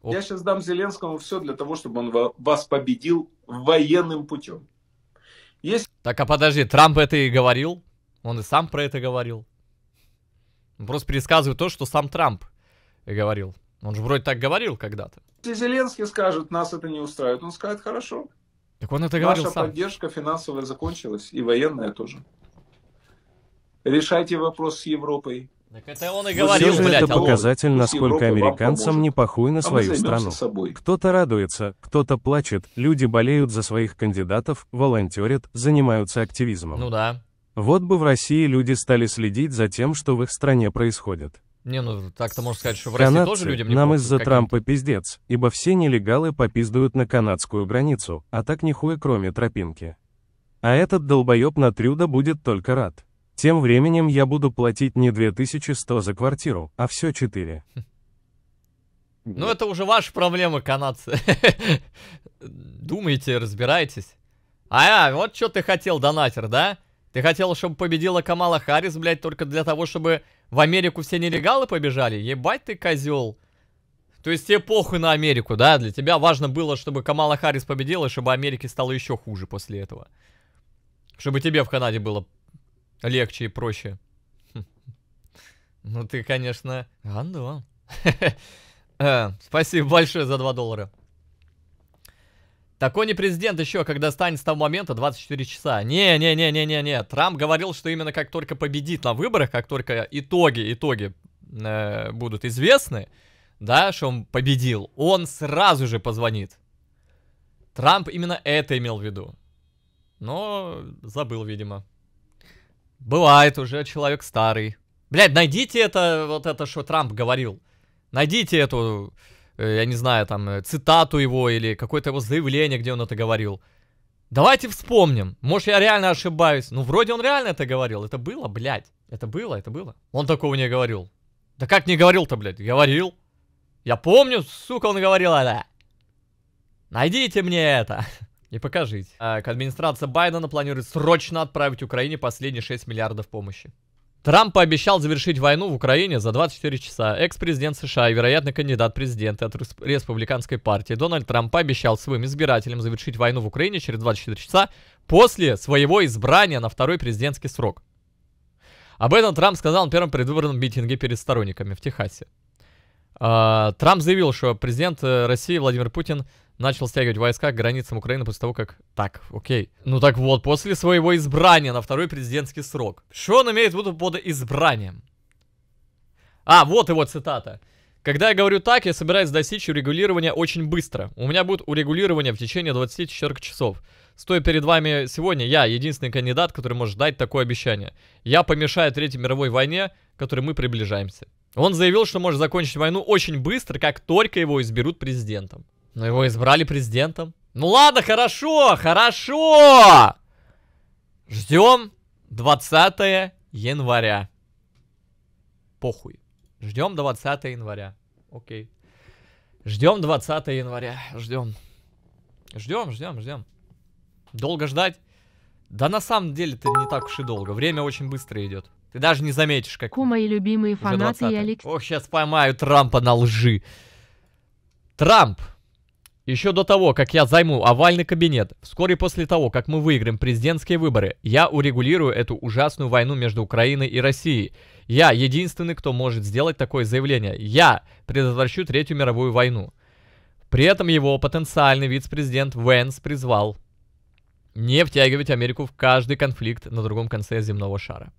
ок, я сейчас дам Зеленскому все для того, чтобы он вас победил военным путем. Если... Так, а подожди, Трамп это и говорил? Он и сам про это говорил. Он просто предсказывает то, что сам Трамп говорил. Он же вроде так говорил когда-то. Если Зеленский скажет, нас это не устраивает, он скажет, хорошо. Так он это говорил Наша сам. поддержка финансовая закончилась, и военная тоже. Решайте вопрос с Европой. Так это он и говорил, Все же блядь, это показатель, насколько американцам не похуй на а свою страну. Кто-то радуется, кто-то плачет, люди болеют за своих кандидатов, волонтерят, занимаются активизмом. Ну да. Вот бы в России люди стали следить за тем, что в их стране происходит. Не, ну так-то можно сказать, что в России Канадцы, тоже людям не Нам из-за Трампа пиздец, ибо все нелегалы попиздуют на канадскую границу, а так нихуя кроме тропинки. А этот долбоеб на Трюда будет только рад. Тем временем я буду платить не 2100 за квартиру, а все 4. Ну это уже ваши проблемы, канадцы. Думайте, разбирайтесь. А, вот что ты хотел, донатер, да? Ты хотел, чтобы победила Камала Харрис, блядь, только для того, чтобы в Америку все нелегалы побежали? Ебать ты, козел. То есть тебе похуй на Америку, да? Для тебя важно было, чтобы Камала Харрис победила, чтобы Америке стало еще хуже после этого. Чтобы тебе в Канаде было легче и проще. Хм. Ну ты, конечно, гандон. А. Э, спасибо большое за 2 доллара. Такой не президент еще, когда станет с того момента 24 часа. Не-не-не-не-не-не. Трамп говорил, что именно как только победит на выборах, как только итоги, итоги э, будут известны, да, что он победил, он сразу же позвонит. Трамп именно это имел в виду. Но забыл, видимо. Бывает уже человек старый. Блядь, найдите это, вот это, что Трамп говорил. Найдите эту Э, я не знаю, там, э, цитату его или какое-то его заявление, где он это говорил. Давайте вспомним. Может, я реально ошибаюсь. Ну, вроде он реально это говорил. Это было, блядь. Это было, это было. Он такого не говорил. Да как не говорил-то, блядь? Говорил. Я помню, сука, он говорил это. Найдите мне это. И покажите. Так, э, администрация Байдена планирует срочно отправить Украине последние 6 миллиардов помощи. Трамп пообещал завершить войну в Украине за 24 часа. Экс-президент США и вероятный кандидат президента от республиканской партии Дональд Трамп пообещал своим избирателям завершить войну в Украине через 24 часа после своего избрания на второй президентский срок. Об этом Трамп сказал на первом предвыборном митинге перед сторонниками в Техасе. А, Трамп заявил, что президент э, России Владимир Путин начал стягивать войска к границам Украины после того, как... Так, окей. Ну так вот, после своего избрания на второй президентский срок. Что он имеет в виду под избранием? А, вот его цитата. Когда я говорю так, я собираюсь достичь урегулирования очень быстро. У меня будет урегулирование в течение 24 часов. Стоя перед вами сегодня, я единственный кандидат, который может дать такое обещание. Я помешаю Третьей мировой войне, к которой мы приближаемся. Он заявил, что может закончить войну очень быстро, как только его изберут президентом. Но его избрали президентом. Ну ладно, хорошо, хорошо! Ждем 20 января. Похуй. Ждем 20 января. Окей. Ждем 20 января. Ждем. Ждем, ждем, ждем. Долго ждать? Да на самом деле это не так уж и долго. Время очень быстро идет. Ты даже не заметишь, как... у мои любимые фанаты и Алекс... Ох, сейчас поймаю Трампа на лжи. Трамп, еще до того, как я займу овальный кабинет, вскоре после того, как мы выиграем президентские выборы, я урегулирую эту ужасную войну между Украиной и Россией. Я единственный, кто может сделать такое заявление. Я предотвращу Третью мировую войну. При этом его потенциальный вице-президент Венс призвал не втягивать Америку в каждый конфликт на другом конце земного шара.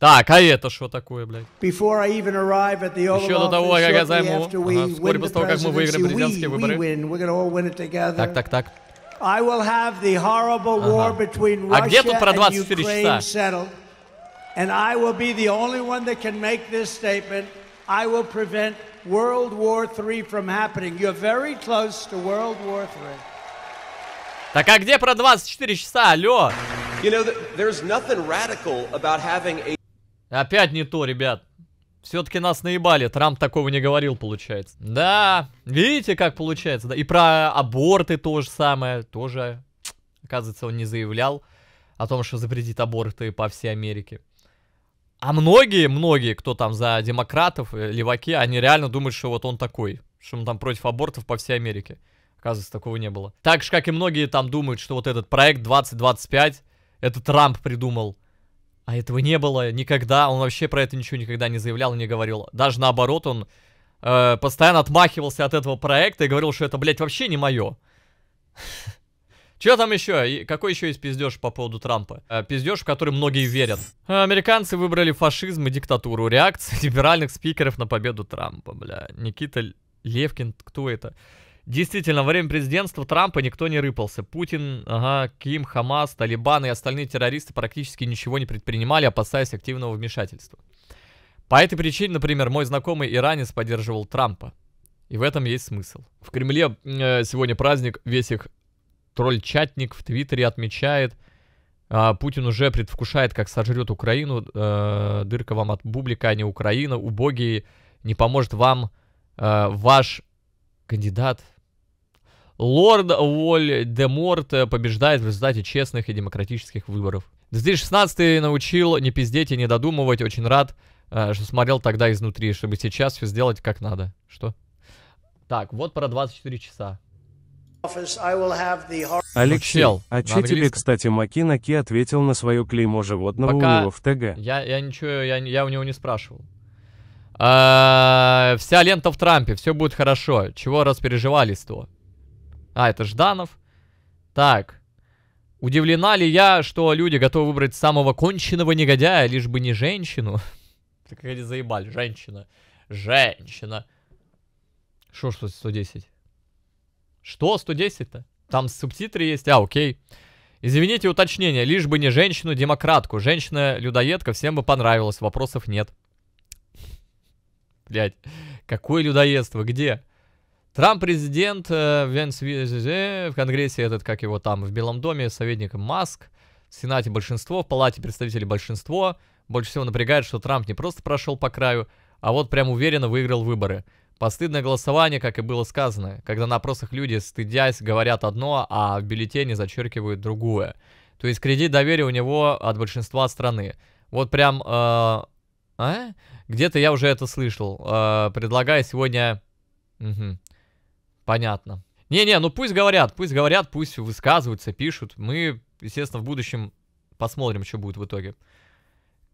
Так, а это что такое, блядь? Еще до того, как я займу, ага, вскоре после того, как мы выиграем президентские выборы. Так, так, так. Ага. А где тут про 24 часа? And I will be the only one that can make this statement. I will prevent World War III from happening. You're very close to World War III. Так а где про 24 часа, алло? You know, there's nothing radical about having a Опять не то, ребят. Все-таки нас наебали. Трамп такого не говорил, получается. Да, видите, как получается. Да? И про аборты то же самое. Тоже, оказывается, он не заявлял о том, что запретит аборты по всей Америке. А многие, многие, кто там за демократов, э, леваки, они реально думают, что вот он такой. Что он там против абортов по всей Америке. Оказывается, такого не было. Так же, как и многие там думают, что вот этот проект 2025, это Трамп придумал. А этого не было никогда, он вообще про это ничего никогда не заявлял не говорил. Даже наоборот, он э, постоянно отмахивался от этого проекта и говорил, что это, блядь, вообще не мое. Че там еще? Какой еще есть пиздеж по поводу Трампа? Э, пиздеж, в который многие верят. Американцы выбрали фашизм и диктатуру. Реакция либеральных спикеров на победу Трампа, бля. Никита Левкин, кто это? Действительно, во время президентства Трампа никто не рыпался. Путин, ага, Ким, Хамас, Талибан и остальные террористы практически ничего не предпринимали, опасаясь активного вмешательства. По этой причине, например, мой знакомый иранец поддерживал Трампа. И в этом есть смысл. В Кремле э, сегодня праздник, весь их тролль-чатник в Твиттере отмечает. Э, Путин уже предвкушает, как сожрет Украину. Э, дырка вам от бублика, а не Украина. Убогие не поможет вам э, ваш кандидат. Лорд Вольдеморт побеждает в результате честных и демократических выборов. 2016 научил не пиздеть и не додумывать. Очень рад, э, что смотрел тогда изнутри, чтобы сейчас все сделать как надо. Что? Так, вот про 24 часа. Алексей, а че тебе, кстати, Маки Наки ответил на свое клеймо животного Пока у него в ТГ? Я, я ничего, я, я у него не спрашивал. А, вся лента в Трампе, все будет хорошо. Чего распереживались-то? А, это Жданов. Так. Удивлена ли я, что люди готовы выбрать самого конченного негодяя, лишь бы не женщину? Так они заебали. Женщина. Женщина. Что, что 110? Что 110-то? Там субтитры есть? А, окей. Извините, уточнение. Лишь бы не женщину-демократку. Женщина-людоедка всем бы понравилась. Вопросов нет. Блядь, какое людоедство, где? Трамп президент э, Венс в Конгрессе этот, как его там, в Белом доме, советник Маск, в Сенате большинство, в Палате представителей большинство. Больше всего напрягает, что Трамп не просто прошел по краю, а вот прям уверенно выиграл выборы. Постыдное голосование, как и было сказано, когда на опросах люди, стыдясь, говорят одно, а в бюллетене зачеркивают другое. То есть кредит доверия у него от большинства страны. Вот прям... Э, а? Где-то я уже это слышал. Э, предлагаю сегодня... Угу. Понятно. Не-не, ну пусть говорят, пусть говорят, пусть высказываются, пишут. Мы, естественно, в будущем посмотрим, что будет в итоге.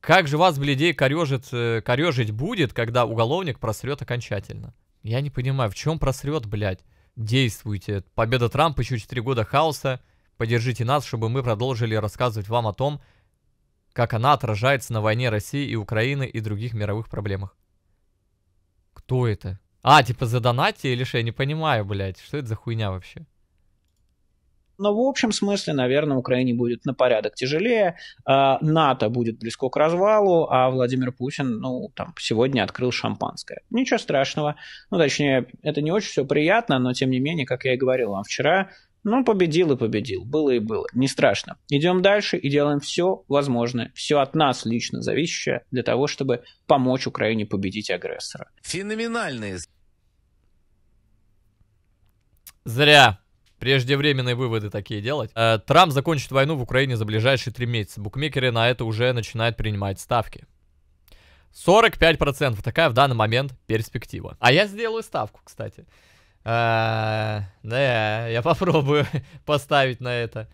Как же вас, бледей, корежит, э, корежить будет, когда уголовник просрет окончательно? Я не понимаю, в чем просрет, блядь? Действуйте. Победа Трампа, чуть три года хаоса. Поддержите нас, чтобы мы продолжили рассказывать вам о том, как она отражается на войне России и Украины и других мировых проблемах. Кто это? А, типа задонатили или что? Я не понимаю, блядь, что это за хуйня вообще? Но ну, в общем смысле, наверное, Украине будет на порядок тяжелее, а, НАТО будет близко к развалу, а Владимир Путин, ну, там, сегодня открыл шампанское. Ничего страшного. Ну, точнее, это не очень все приятно, но, тем не менее, как я и говорил вам вчера, ну, победил и победил. Было и было. Не страшно. Идем дальше и делаем все возможное, все от нас лично зависящее, для того, чтобы помочь Украине победить агрессора. Феноменальные. Зря преждевременные выводы такие делать. Э, Трамп закончит войну в Украине за ближайшие три месяца. Букмекеры на это уже начинают принимать ставки. 45% такая в данный момент перспектива. А я сделаю ставку, кстати. А, да, я попробую поставить на это.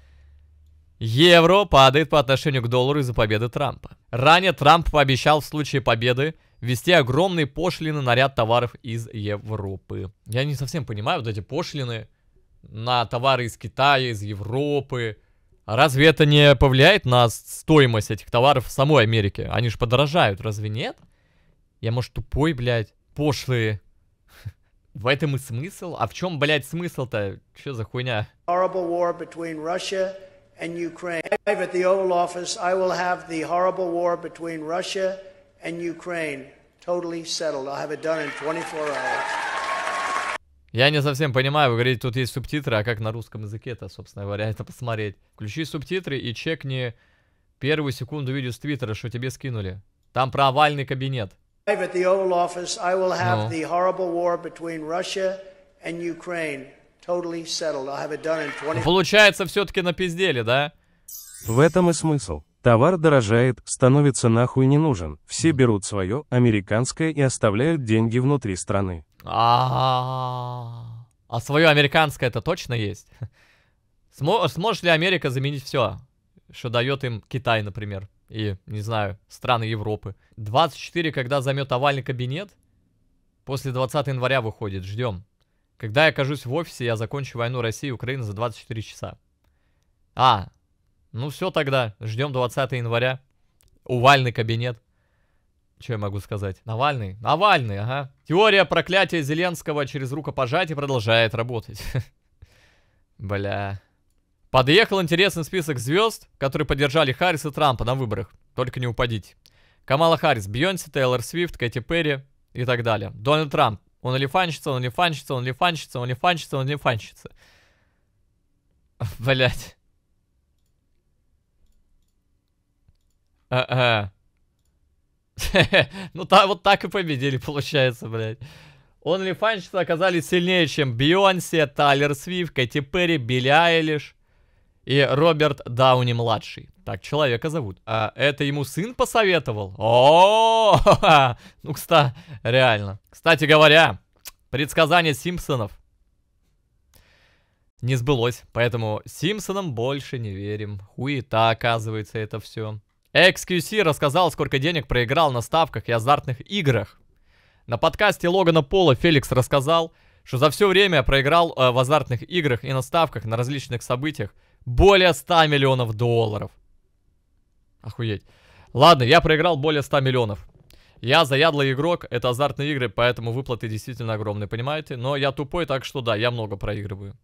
Евро падает по отношению к доллару из-за победы Трампа. Ранее Трамп пообещал в случае победы ввести огромные пошлины на ряд товаров из Европы. Я не совсем понимаю вот эти пошлины на товары из Китая, из Европы. Разве это не повлияет на стоимость этих товаров в самой Америке? Они же подорожают, разве нет? Я, может, тупой, блядь, пошлые в этом и смысл? А в чем, блядь, смысл-то? Че за хуйня? and Ukraine. At the Oval Office, I will have the horrible war between Russia and Ukraine totally settled. I'll have it done in 24 hours. Я не совсем понимаю, вы говорите, тут есть субтитры, а как на русском языке-то, собственно говоря, это посмотреть? Включи субтитры и чекни первую секунду видео с твиттера, что тебе скинули. Там провальный кабинет at the Oval Office, I will have the horrible war between Russia and Ukraine totally settled. I'll have it done in 20... Ну, получается, все-таки на напиздели, да? В этом и смысл. Товар дорожает, становится нахуй не нужен. Все берут свое, американское, и оставляют деньги внутри страны. А, -а, -а. а свое американское это точно есть? Смо сможет ли Америка заменить все, что дает им Китай, например? и, не знаю, страны Европы. 24, когда займет овальный кабинет, после 20 января выходит, ждем. Когда я окажусь в офисе, я закончу войну России и Украины за 24 часа. А, ну все тогда, ждем 20 января. Увальный кабинет. Что я могу сказать? Навальный? Навальный, ага. Теория проклятия Зеленского через рукопожатие продолжает работать. Бля. Подъехал интересный список звезд, которые поддержали Харрис и Трампа на выборах. Только не упадите. Камала Харрис, Бьонси, Тейлор Свифт, Кэти Перри и так далее. Дональд Трамп. Он олифанщица, он олифанщица, он олифанщица, он олифанщица, он олифанщица. Блять. Ну та, вот так и победили, получается, блядь. Онлифанщицы оказались сильнее, чем Бейонсе, Тайлер Свифт, Кэти Перри, Билли Айлиш и Роберт Дауни-младший. Так человека зовут. А это ему сын посоветовал? О, ну кста, реально. Кстати говоря, предсказание Симпсонов не сбылось, поэтому Симпсонам больше не верим. Хуета, оказывается, это все. XQC рассказал, сколько денег проиграл на ставках и азартных играх. На подкасте Логана Пола Феликс рассказал, что за все время проиграл э, в азартных играх и на ставках на различных событиях более 100 миллионов долларов. Охуеть. Ладно, я проиграл более 100 миллионов. Я заядлый игрок, это азартные игры, поэтому выплаты действительно огромные, понимаете? Но я тупой, так что да, я много проигрываю.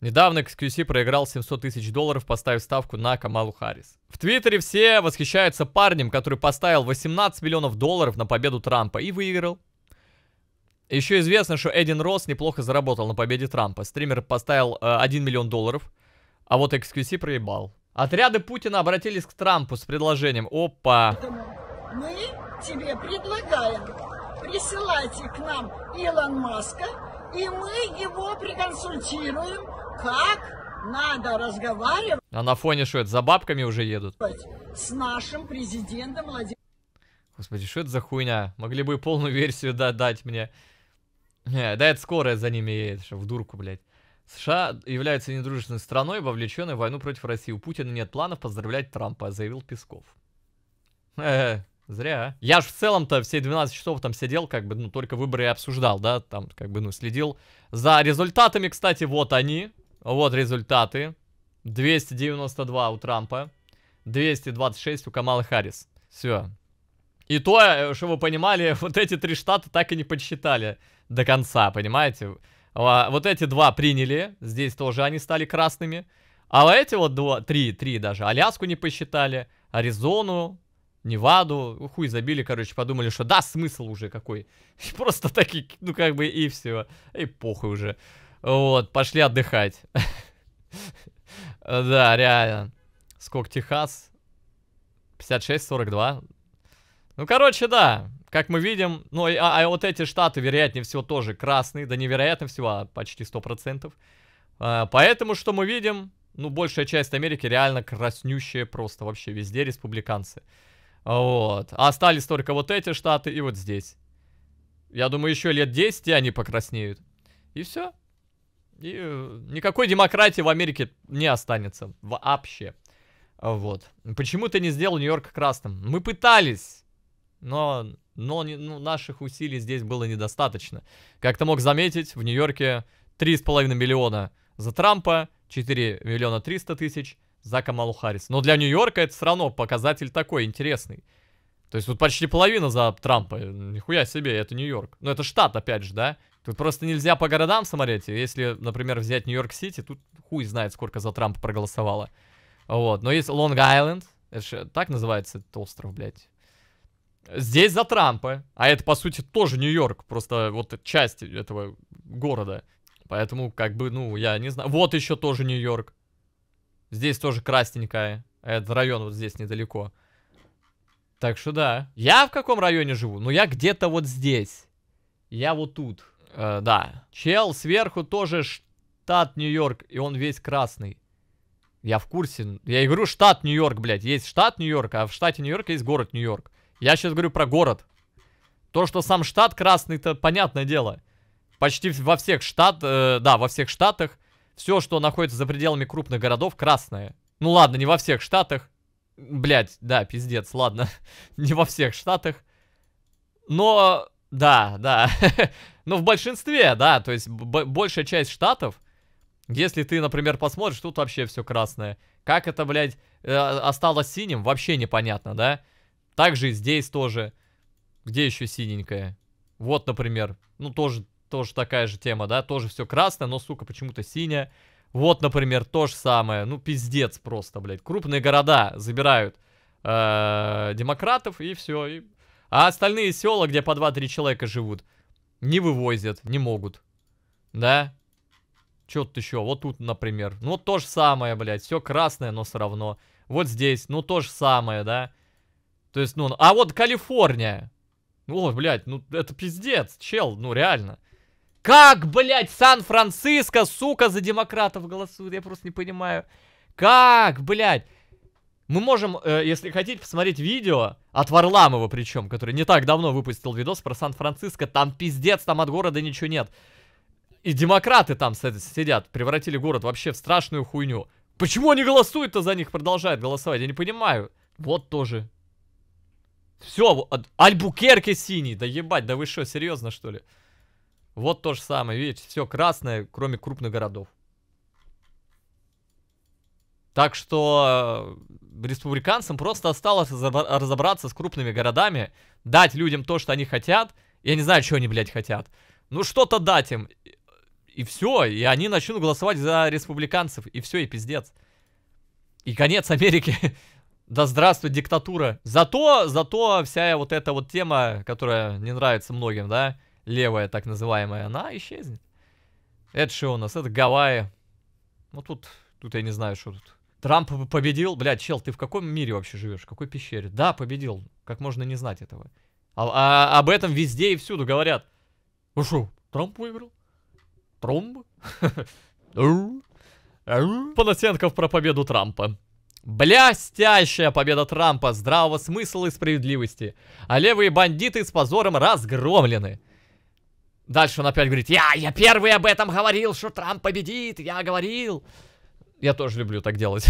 Недавно XQC проиграл 700 тысяч долларов, поставив ставку на Камалу Харрис. В Твиттере все восхищаются парнем, который поставил 18 миллионов долларов на победу Трампа и выиграл. Еще известно, что Эдин Росс неплохо заработал на победе Трампа. Стример поставил э, 1 миллион долларов – а вот XQC проебал. Отряды Путина обратились к Трампу с предложением. Опа. Мы тебе предлагаем присылайте к нам Илон Маска, и мы его приконсультируем, как надо разговаривать. А на фоне что это, за бабками уже едут? С нашим президентом Владимиром. Господи, что это за хуйня? Могли бы полную версию да, дать мне. Не, да это скорая за ними едет, что в дурку, блядь. США является недружественной страной, вовлеченной в войну против России. У Путина нет планов поздравлять Трампа, заявил Песков. Э, зря. Я ж в целом-то все 12 часов там сидел, как бы, ну, только выборы и обсуждал, да, там, как бы, ну, следил за результатами, кстати, вот они, вот результаты. 292 у Трампа, 226 у Камалы Харрис. Все. И то, э, что вы понимали, вот эти три штата так и не подсчитали до конца, понимаете? вот эти два приняли, здесь тоже они стали красными. А эти вот два, три, три даже, Аляску не посчитали, Аризону, Неваду, ну, хуй забили, короче, подумали, что да, смысл уже какой. Просто такие, ну как бы и все, и похуй уже. Вот, пошли отдыхать. Да, реально. Сколько Техас? 56-42. Ну, короче, да. Как мы видим, ну, а, а вот эти штаты, вероятнее всего, тоже красные. Да невероятно всего, а почти 100%. А, поэтому, что мы видим, ну, большая часть Америки реально краснющая просто вообще везде республиканцы. Вот. А остались только вот эти штаты и вот здесь. Я думаю, еще лет 10 и они покраснеют. И все. И э, никакой демократии в Америке не останется. Вообще. Вот. Почему ты не сделал Нью-Йорк красным? Мы пытались но, но ну, наших усилий здесь было недостаточно. Как ты мог заметить, в Нью-Йорке 3,5 миллиона за Трампа, 4 миллиона 300 тысяч за Камалу Харрис. Но для Нью-Йорка это все равно показатель такой интересный. То есть тут почти половина за Трампа. Нихуя себе, это Нью-Йорк. Но это штат, опять же, да? Тут просто нельзя по городам смотреть. Если, например, взять Нью-Йорк-Сити, тут хуй знает, сколько за Трампа проголосовало. Вот. Но есть Лонг-Айленд. Это же э, так называется этот остров, блядь. Здесь за Трампа, а это, по сути, тоже Нью-Йорк, просто вот часть этого города. Поэтому, как бы, ну, я не знаю. Вот еще тоже Нью-Йорк. Здесь тоже красненькая. А этот район вот здесь недалеко. Так что да. Я в каком районе живу? Ну, я где-то вот здесь. Я вот тут. Э, да. Чел сверху тоже штат Нью-Йорк, и он весь красный. Я в курсе. Я и говорю штат Нью-Йорк, блядь. Есть штат Нью-Йорк, а в штате Нью-Йорк есть город Нью-Йорк. Я сейчас говорю про город. То, что сам штат красный это понятное дело. Почти во всех штат, э, да, во всех штатах все, что находится за пределами крупных городов, красное. Ну ладно, не во всех штатах. Блять, да, пиздец, ладно. не во всех штатах. Но, да, да. Но в большинстве, да, то есть большая часть штатов, если ты, например, посмотришь, тут вообще все красное. Как это, блядь, э осталось синим, вообще непонятно, да? Также и здесь тоже. Где еще синенькая? Вот, например. Ну, тоже, тоже такая же тема, да? Тоже все красное, но, сука, почему-то синяя. Вот, например, то же самое. Ну, пиздец просто, блядь. Крупные города забирают э, демократов, и все. И... А остальные села, где по 2-3 человека живут, не вывозят, не могут. Да? Что тут еще? Вот тут, например. Ну, то же самое, блядь. Все красное, но все равно. Вот здесь, ну, то же самое, да? То есть, ну, а вот Калифорния. О, блядь, ну это пиздец, чел, ну реально. Как, блядь, Сан-Франциско, сука, за демократов голосует? Я просто не понимаю. Как, блядь? Мы можем, э, если хотите, посмотреть видео от Варламова причем, который не так давно выпустил видос про Сан-Франциско. Там пиздец, там от города ничего нет. И демократы там сидят, превратили город вообще в страшную хуйню. Почему они голосуют-то за них, продолжают голосовать? Я не понимаю. Вот тоже все, альбукерки синий. Да ебать, да вы что, серьезно что ли? Вот то же самое, видите, все красное, кроме крупных городов. Так что э, республиканцам просто осталось разобраться с крупными городами, дать людям то, что они хотят. Я не знаю, что они, блядь, хотят. Ну что-то дать им. И все, и они начнут голосовать за республиканцев. И все, и пиздец. И конец Америки. Да здравствуй диктатура. Зато, зато вся вот эта вот тема, которая не нравится многим, да, левая так называемая, она исчезнет. Это что у нас? Это Гавайи. Ну тут, тут я не знаю, что тут. Трамп победил? Блядь, чел, ты в каком мире вообще живешь? В какой пещере? Да, победил. Как можно не знать этого? А, а, об этом везде и всюду говорят. Ну что, Трамп выиграл? Тромб? Понасенков про победу Трампа. Блестящая победа Трампа, здравого смысла и справедливости. А левые бандиты с позором разгромлены. Дальше он опять говорит, я, я первый об этом говорил, что Трамп победит, я говорил. Я тоже люблю так делать.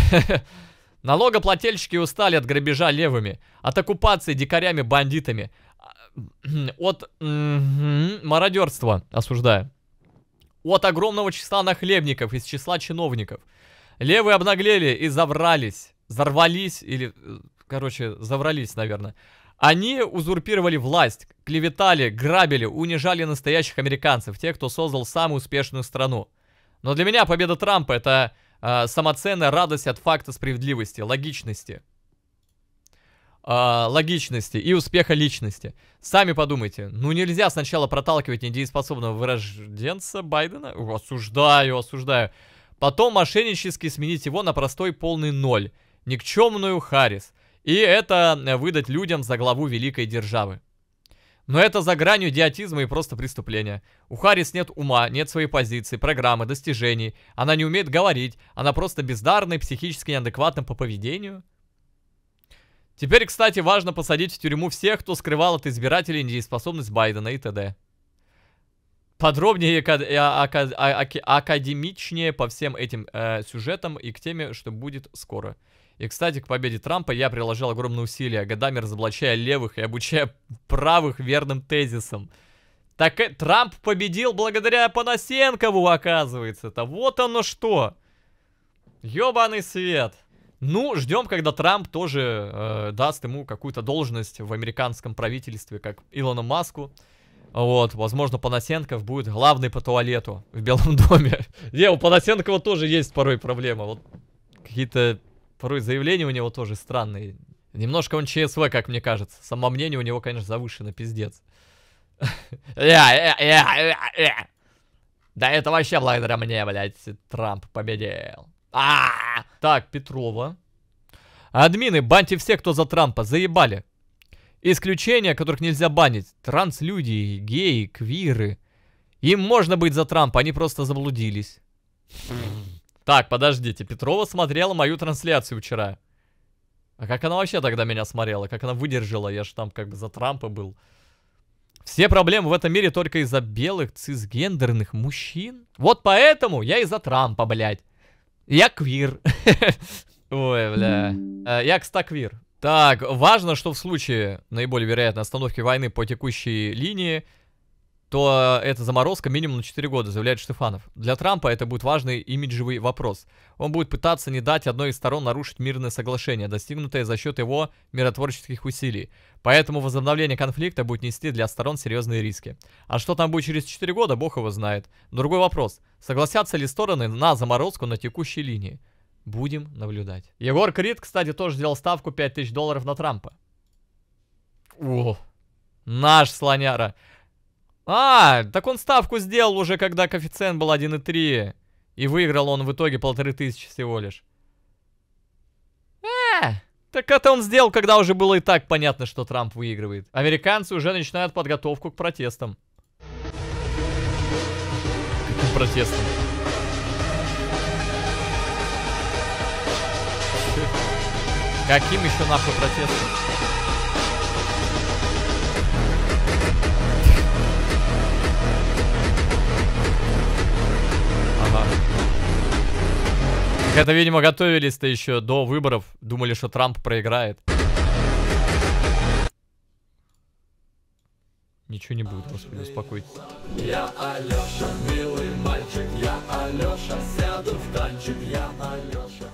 Налогоплательщики устали от грабежа левыми, от оккупации дикарями-бандитами, а, от мародерства, осуждаю, от огромного числа нахлебников из числа чиновников – Левые обнаглели и заврались, взорвались или... Э, короче, заврались, наверное. Они узурпировали власть, клеветали, грабили, унижали настоящих американцев, тех, кто создал самую успешную страну. Но для меня победа Трампа — это э, самоценная радость от факта справедливости, логичности. Э, логичности и успеха личности. Сами подумайте, ну нельзя сначала проталкивать недееспособного вырожденца Байдена. Осуждаю, осуждаю. Потом мошеннически сменить его на простой полный ноль, никчемную Харрис, и это э, выдать людям за главу великой державы. Но это за гранью идиотизма и просто преступления. У Харрис нет ума, нет своей позиции, программы, достижений. Она не умеет говорить, она просто бездарна и психически неадекватна по поведению. Теперь, кстати, важно посадить в тюрьму всех, кто скрывал от избирателей недееспособность Байдена и т.д подробнее и академичнее по всем этим э, сюжетам и к теме, что будет скоро. И, кстати, к победе Трампа я приложил огромные усилия, годами разоблачая левых и обучая правых верным тезисам. Так и э, Трамп победил благодаря Панасенкову, оказывается-то. Вот оно что. Ёбаный свет. Ну, ждем, когда Трамп тоже э, даст ему какую-то должность в американском правительстве, как Илону Маску. Вот, возможно, Панасенков будет главный по туалету в Белом доме. Не, у Панасенкова тоже есть порой проблема. Вот какие-то порой заявления у него тоже странные. Немножко он ЧСВ, как мне кажется. Само мнение у него, конечно, завышено, пиздец. Э, э, э, да это вообще благодаря мне, блядь, Трамп победил. А! Так, Петрова. Админы, баньте все, кто за Трампа, заебали. Исключения, которых нельзя банить. Транслюди, геи, квиры. Им можно быть за Трампа, они просто заблудились. Так, подождите, Петрова смотрела мою трансляцию вчера. А как она вообще тогда меня смотрела? Как она выдержала? Я же там как бы за Трампа был. Все проблемы в этом мире только из-за белых цисгендерных мужчин. Вот поэтому я из-за Трампа, блядь. Я квир. Ой, бля. Э, я кста квир. Так, важно, что в случае наиболее вероятной остановки войны по текущей линии, то эта заморозка минимум на 4 года, заявляет Штефанов. Для Трампа это будет важный имиджевый вопрос. Он будет пытаться не дать одной из сторон нарушить мирное соглашение, достигнутое за счет его миротворческих усилий. Поэтому возобновление конфликта будет нести для сторон серьезные риски. А что там будет через 4 года, бог его знает. Другой вопрос. Согласятся ли стороны на заморозку на текущей линии? Будем наблюдать. Егор Крид, кстати, тоже сделал ставку 5000 долларов на Трампа. О, наш слоняра. А, так он ставку сделал уже, когда коэффициент был 1,3. И выиграл он в итоге полторы тысячи всего лишь. Э, так это он сделал, когда уже было и так понятно, что Трамп выигрывает. Американцы уже начинают подготовку к протестам. К протестам. Каким еще нахуй протестом? Это, видимо, готовились-то еще до выборов. Думали, что Трамп проиграет. Ничего не будет, господи, успокойтесь. Я Алёша, милый мальчик, я Алёша, сяду в танчик, я Алёша.